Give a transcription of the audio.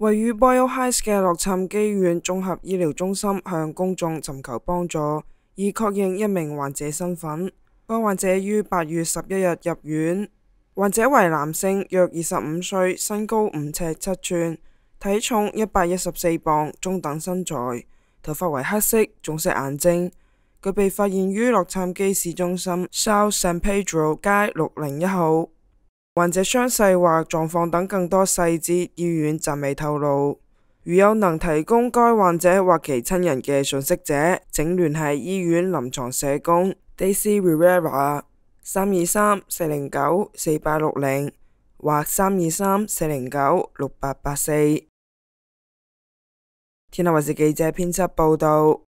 位於 Boyohighs 嘅洛杉磯县綜合醫療中心向公眾尋求幫助，以確認一名患者身份。该患者於八月十一日入院。患者為男性，約二十五歲，身高五尺七寸，體重一百一十四磅，中等身材，頭髮為黑色，棕色眼睛。佢被發現於洛杉磯市中心 South San Pedro 街六零一號。患者伤势或状况等更多细节，医院暂未透露。如有能提供该患者或其亲人嘅信息者，请联系医院临床社工 Daisy Rivera，三二三四零九四八六零或三二三四零九六八八四。天下卫视记者编辑报道。